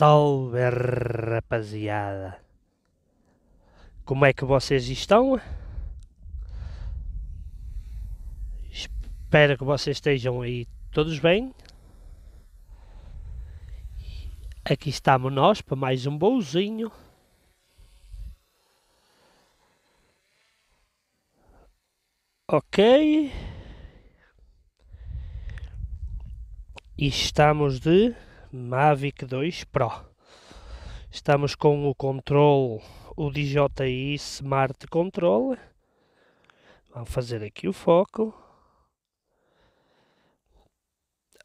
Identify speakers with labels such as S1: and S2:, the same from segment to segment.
S1: Salve rapaziada! Como é que vocês estão? Espero que vocês estejam aí todos bem. Aqui estamos nós para mais um bolzinho. Ok. E estamos de Mavic 2 Pro. Estamos com o controle, o DJI Smart Control. Vamos fazer aqui o foco.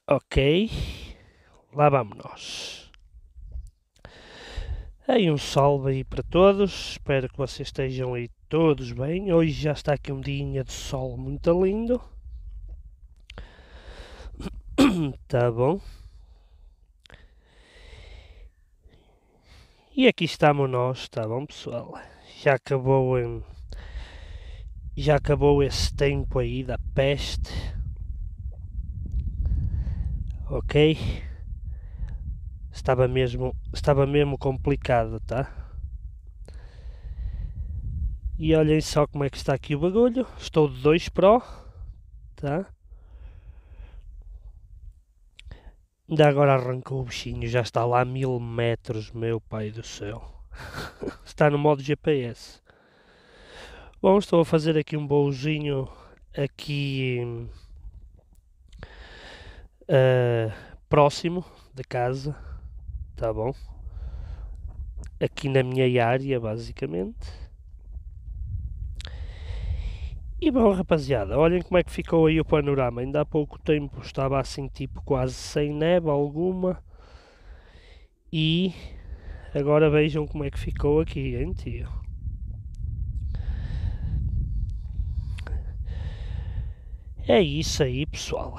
S1: Ok, lá vamos nós. Aí um salve aí para todos, espero que vocês estejam aí todos bem. Hoje já está aqui um dia de sol muito lindo. tá bom. E aqui estamos nós, tá bom pessoal? Já acabou em... Já acabou esse tempo aí da peste. Ok? Estava mesmo, estava mesmo complicado, tá? E olhem só como é que está aqui o bagulho. Estou de 2 Pro, tá? Ainda agora arrancou o bichinho, já está lá a mil metros, meu pai do céu. está no modo GPS. Bom, estou a fazer aqui um bolzinho aqui uh, próximo de casa, tá bom? Aqui na minha área, basicamente. E bom, rapaziada, olhem como é que ficou aí o panorama. Ainda há pouco tempo estava assim, tipo, quase sem neve alguma. E agora vejam como é que ficou aqui, hein, tio? É isso aí, pessoal.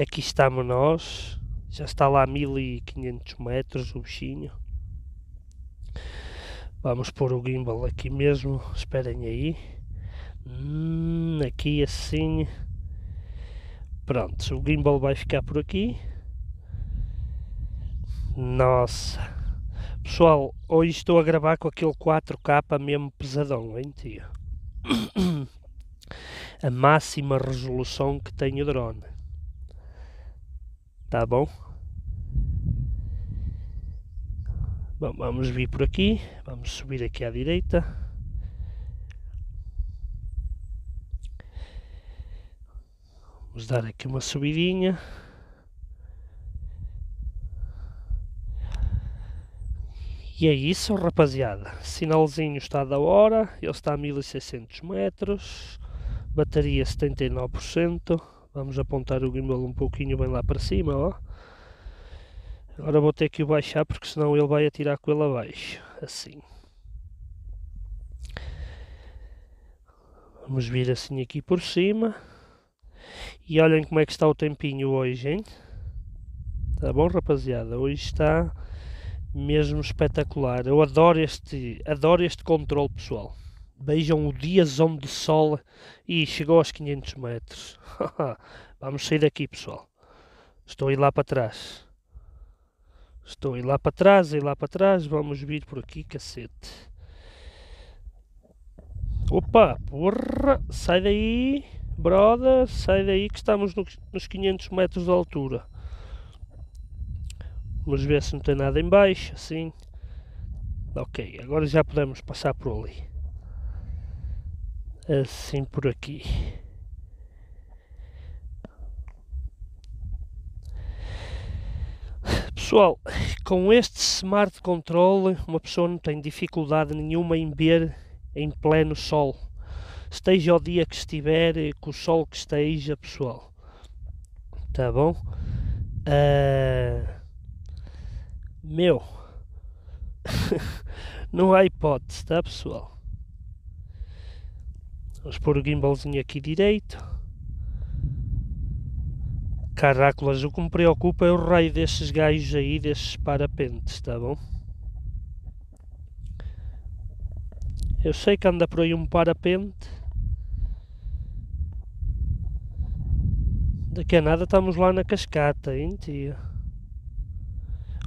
S1: Aqui estamos nós. Já está lá a 1500 metros o bichinho. Vamos pôr o gimbal aqui mesmo. Esperem aí. Hum, aqui assim. Pronto, o gimbal vai ficar por aqui. Nossa. Pessoal, hoje estou a gravar com aquele 4K mesmo pesadão, hein, tio? A máxima resolução que tem o drone. Tá bom? Bom, vamos vir por aqui. Vamos subir aqui à direita. Vamos dar aqui uma subidinha. E é isso, rapaziada. Sinalzinho está da hora. Ele está a 1600 metros. Bateria 79%. Vamos apontar o gimbal um pouquinho bem lá para cima, ó. Agora vou ter que o baixar porque senão ele vai atirar com ele abaixo. Assim. Vamos vir assim aqui por cima. E olhem como é que está o tempinho hoje, hein? Tá bom, rapaziada? Hoje está mesmo espetacular. Eu adoro este, adoro este controle, pessoal. Vejam o dia diazão de sol e chegou aos 500 metros. Vamos sair daqui, pessoal. Estou a ir lá para trás. Estou a ir lá para trás, a ir lá para trás. Vamos vir por aqui, cacete. Opa, porra, sai daí brother, sai daí que estamos no, nos 500 metros de altura. Vamos ver se não tem nada em baixo, assim. Ok, agora já podemos passar por ali. Assim por aqui. Pessoal, com este Smart Control, uma pessoa não tem dificuldade nenhuma em ver em pleno sol esteja o dia que estiver, eh, com o sol que esteja, pessoal. Tá bom? Uh, meu, não há hipótese, tá pessoal? Vamos pôr o gimbalzinho aqui direito. Caracolas, o que me preocupa é o raio desses gajos aí, desses parapentes, tá bom? Eu sei que anda por aí um parapente Daqui a nada estamos lá na cascata, hein, tia?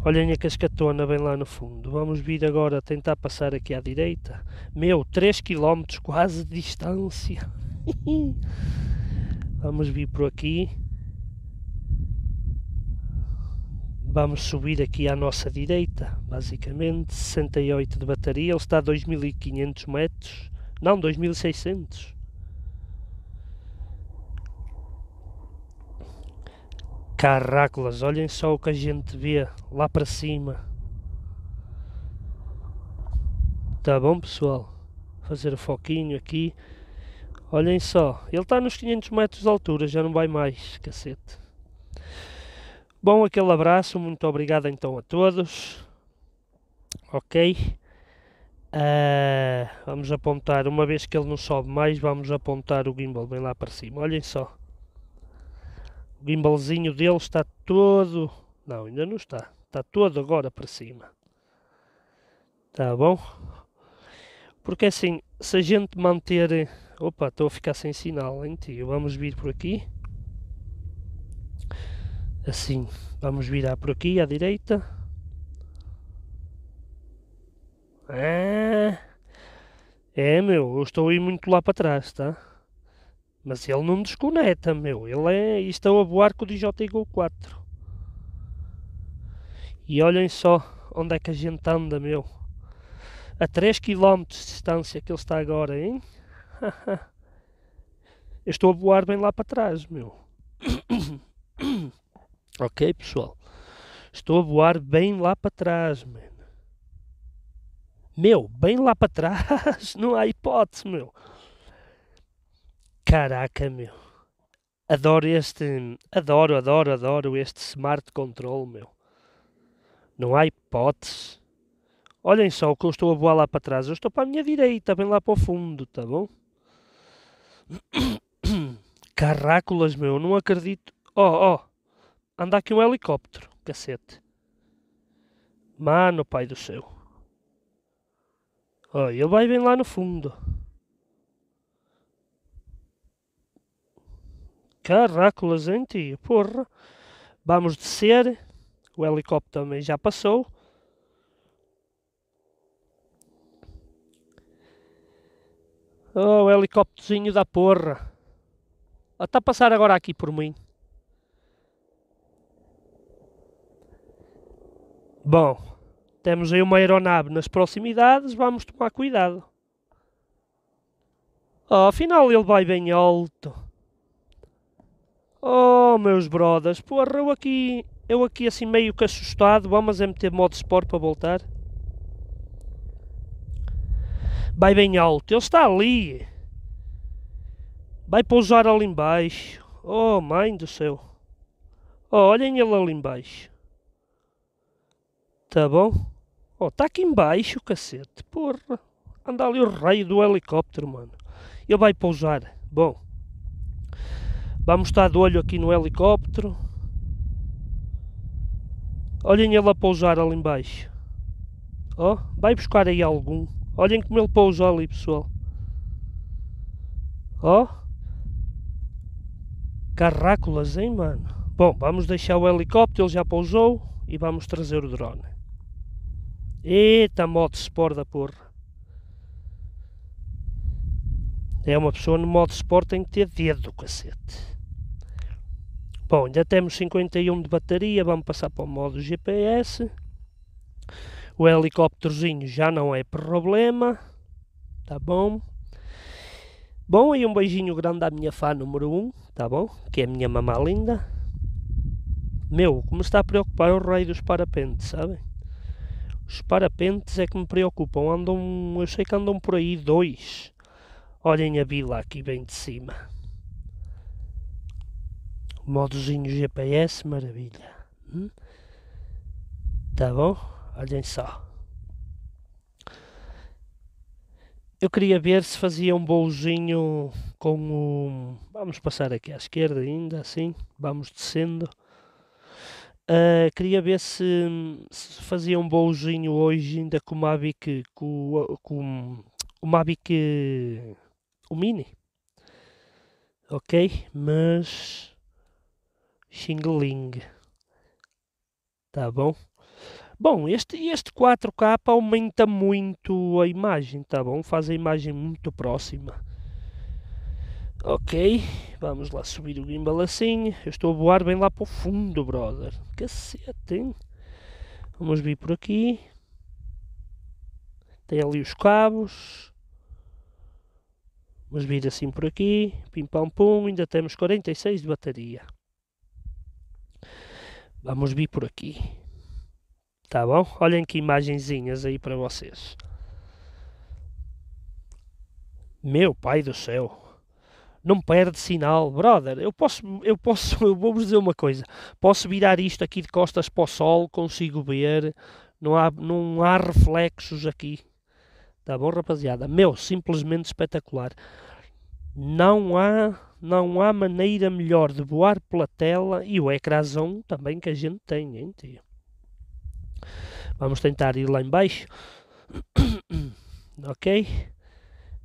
S1: Olhem a cascatona bem lá no fundo. Vamos vir agora tentar passar aqui à direita. Meu, 3 km quase de distância. Vamos vir por aqui. Vamos subir aqui à nossa direita, basicamente. 68 de bateria, ele está a 2500 metros. Não, 2600. Caracolas, olhem só o que a gente vê lá para cima. Tá bom, pessoal? Vou fazer o foquinho aqui. Olhem só, ele está nos 500 metros de altura, já não vai mais, cacete. Bom, aquele abraço, muito obrigado então a todos. Ok. Uh, vamos apontar, uma vez que ele não sobe mais, vamos apontar o gimbal bem lá para cima. Olhem só gimbalzinho dele está todo... Não, ainda não está. Está todo agora para cima. Tá bom? Porque assim, se a gente manter... Opa, estou a ficar sem sinal, hein, tio? Vamos vir por aqui. Assim, vamos virar por aqui, à direita. É, é meu, eu estou a ir muito lá para trás, tá? Mas ele não desconecta, meu. Ele é. estão a voar com o DJI Go 4. E olhem só onde é que a gente anda, meu. A 3 km de distância que ele está agora, hein? Eu estou a voar bem lá para trás, meu. ok, pessoal. Estou a voar bem lá para trás, mano. Meu, bem lá para trás. Não há hipótese, meu. Caraca, meu. Adoro este. Adoro, adoro, adoro este smart control, meu. Não há hipótese. Olhem só o que eu estou a voar lá para trás. Eu estou para a minha direita, bem lá para o fundo, tá bom? Carráculas, meu, não acredito. Oh, oh. Anda aqui um helicóptero, cacete. Mano, pai do céu. Oh, ele vai bem lá no fundo. Caracolas antiga, porra. Vamos descer. O helicóptero também já passou. Oh, o helicópterozinho da porra. Está ah, a passar agora aqui por mim. Bom, temos aí uma aeronave nas proximidades, vamos tomar cuidado. Oh, afinal ele vai bem alto. Oh, meus brothers, porra, eu aqui, eu aqui assim meio que assustado, vamos é meter modo sport para voltar. Vai bem alto, ele está ali. Vai pousar ali embaixo. Oh, mãe do céu. Oh, olhem ele ali embaixo. Tá bom? Oh, tá aqui embaixo, cacete. Porra. Anda ali o rei do helicóptero, mano. Ele vai pousar. Bom. Vamos estar de olho aqui no helicóptero. Olhem ele a pousar ali embaixo. Ó, oh, vai buscar aí algum. Olhem como ele pousou ali, pessoal. Ó. Oh. Carráculas, hein, mano? Bom, vamos deixar o helicóptero, ele já pousou. E vamos trazer o drone. Eita, modo sport da porra. É uma pessoa no modo sport tem que ter dedo, cacete. Bom, já temos 51 de bateria, vamos passar para o modo GPS. O helicópterozinho já não é problema, tá bom? Bom, e um beijinho grande à minha fã número 1, um, tá bom? Que é a minha mamá linda. Meu, como está a preocupar o rei dos parapentes, sabem? Os parapentes é que me preocupam, andam, eu sei que andam por aí dois. Olhem a vila aqui bem de cima modozinho GPS, maravilha. Hum? Tá bom? Olhem só. Eu queria ver se fazia um bolzinho com o... Vamos passar aqui à esquerda ainda, assim. Vamos descendo. Uh, queria ver se, se, fazia um bolzinho hoje ainda com o Mavic... Com, com o Mavic... O Mini. Ok? Mas Xingling. Tá bom? Bom, este, este 4K aumenta muito a imagem, tá bom? Faz a imagem muito próxima. Ok, vamos lá subir o gimbal assim. Eu estou a voar bem lá para o fundo, brother. Cacete, hein? Vamos vir por aqui. Tem ali os cabos. Vamos vir assim por aqui. Pim pam pum. Ainda temos 46 de bateria. Vamos vir por aqui. Tá bom? Olhem que imagenzinhas aí para vocês. Meu pai do céu. Não perde sinal, brother. Eu posso, eu posso, eu vou vos dizer uma coisa. Posso virar isto aqui de costas para o sol, consigo ver. Não há, não há reflexos aqui. Tá bom, rapaziada? Meu, simplesmente espetacular. Não há não há maneira melhor de voar pela tela e o ecrãzão também que a gente tem, hein, tia? Vamos tentar ir lá embaixo. ok?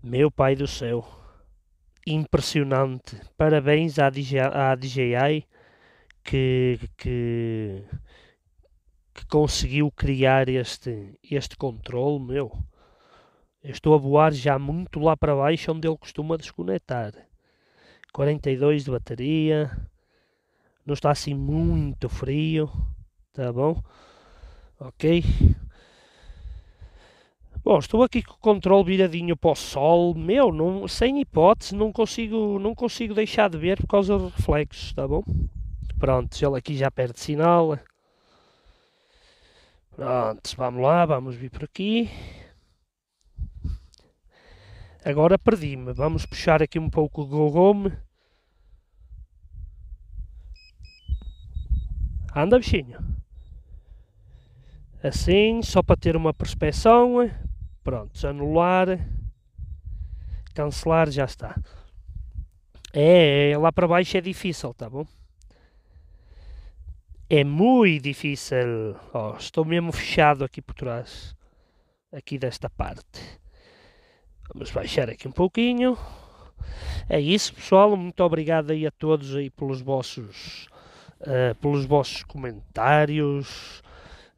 S1: Meu pai do céu. Impressionante. Parabéns à, DJ, à DJI que, que, que conseguiu criar este, este controle, meu. Eu estou a voar já muito lá para baixo onde ele costuma desconectar. 42 de bateria. Não está assim muito frio, tá bom? Ok. Bom, estou aqui com o controle viradinho para o sol. Meu, não, sem hipótese, não consigo, não consigo deixar de ver por causa dos reflexos, tá bom? Pronto, ele aqui já perde sinal. Pronto, vamos lá, vamos vir por aqui. Agora perdi-me. Vamos puxar aqui um pouco o Google. Anda, bichinho. Assim, só para ter uma perspeção. Pronto, anular. Cancelar, já está. É, é, lá para baixo é difícil, tá bom? É muito difícil. Oh, estou mesmo fechado aqui por trás. Aqui desta parte. Vamos baixar aqui um pouquinho. É isso, pessoal. Muito obrigado aí a todos aí pelos vossos, uh, pelos vossos comentários.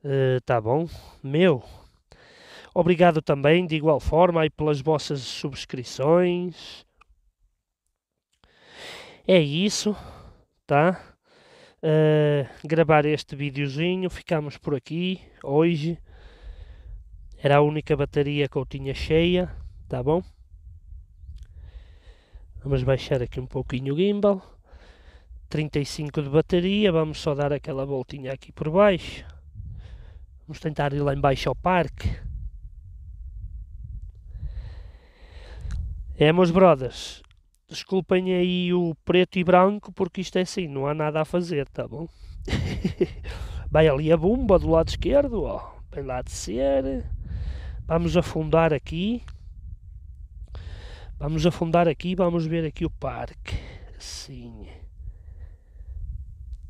S1: Uh, tá bom? Meu, obrigado também, de igual forma, aí pelas vossas subscrições. É isso, tá? Uh, gravar este videozinho, ficamos por aqui hoje. Era a única bateria que eu tinha cheia tá bom? Vamos baixar aqui um pouquinho o gimbal. 35 de bateria, vamos só dar aquela voltinha aqui por baixo. Vamos tentar ir lá embaixo ao parque. É, meus brothers, desculpem aí o preto e branco, porque isto é assim, não há nada a fazer, tá bom? Vai ali a bomba do lado esquerdo, ó, bem lá de ser. Vamos afundar aqui. Vamos afundar aqui, vamos ver aqui o parque. Sim,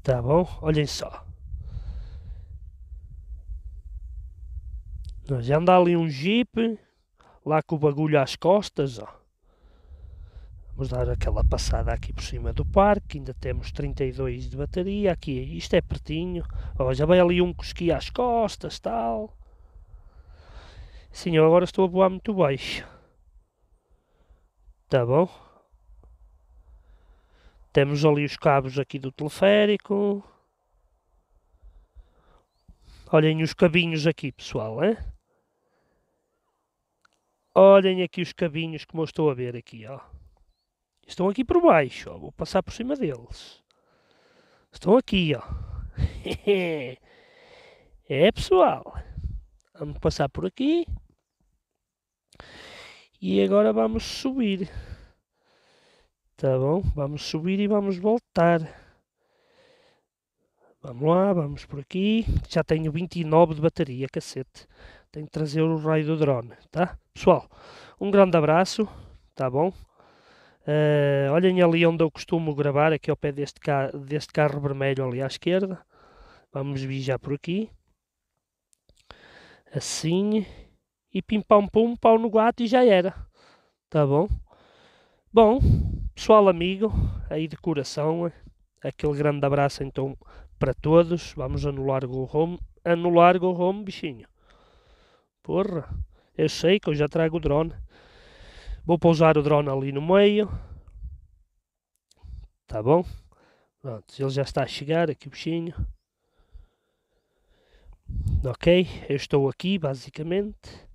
S1: Tá bom? Olhem só. Já anda ali um jeep, lá com o bagulho às costas, ó. Vamos dar aquela passada aqui por cima do parque, ainda temos 32 de bateria, aqui, isto é pertinho. Ó, já vai ali um cosqui às costas, tal. Sim, eu agora estou a voar muito baixo. Tá bom? Temos ali os cabos aqui do teleférico. Olhem os cabinhos aqui, pessoal, hein? Olhem aqui os cabinhos que eu estou a ver aqui, ó. Estão aqui por baixo, ó. Vou passar por cima deles. Estão aqui, ó. é, pessoal. Vamos passar por aqui. E agora vamos subir. Tá bom? Vamos subir e vamos voltar. Vamos lá, vamos por aqui. Já tenho 29 de bateria, cacete. Tenho que trazer o raio do drone, tá? Pessoal, um grande abraço, tá bom? Uh, olhem ali onde eu costumo gravar, aqui ao pé deste carro, deste carro vermelho ali à esquerda. Vamos vir já por aqui. Assim e pim pam pum, pau no gato e já era. Tá bom? Bom, pessoal amigo, aí de coração, aquele grande abraço então para todos. Vamos anular o home, anular o home, bichinho. Porra, eu sei que eu já trago o drone. Vou pousar o drone ali no meio. Tá bom? Pronto, ele já está a chegar aqui, bichinho. Ok, eu estou aqui basicamente.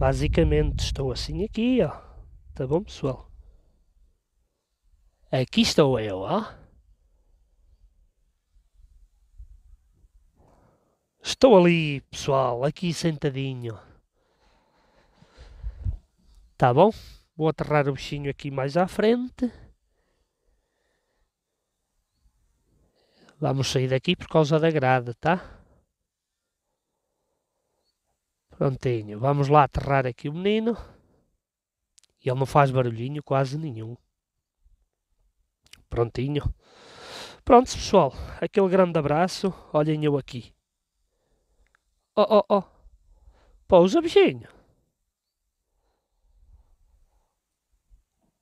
S1: Basicamente estou assim aqui, ó. Tá bom, pessoal? Aqui estou eu, ó. Estou ali, pessoal, aqui sentadinho. Tá bom? Vou aterrar o bichinho aqui mais à frente. Vamos sair daqui por causa da grade, tá? Prontinho, vamos lá aterrar aqui o menino. E ele não faz barulhinho quase nenhum. Prontinho. Prontos, pessoal. Aquele grande abraço. Olhem eu aqui. Oh, oh, oh. Pousa, bichinho.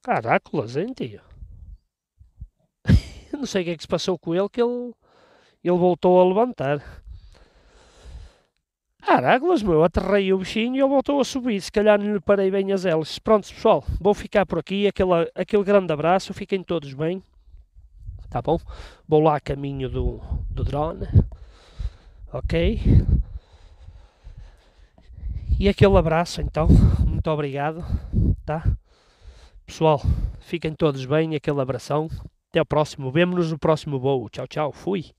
S1: Caracolas, hein, tio? não sei o que é que se passou com ele, que ele, ele voltou a levantar. Arágulas, ah, meu, aterrei o bichinho e ele voltou a subir. Se calhar não lhe parei bem as elas. Pronto, pessoal, vou ficar por aqui. Aquele, aquele grande abraço, fiquem todos bem. Tá bom? Vou lá a caminho do, do drone. Ok? E aquele abraço, então. Muito obrigado. Tá? Pessoal, fiquem todos bem. Aquele abração. Até o próximo. Vemo-nos no próximo voo. Tchau, tchau. Fui.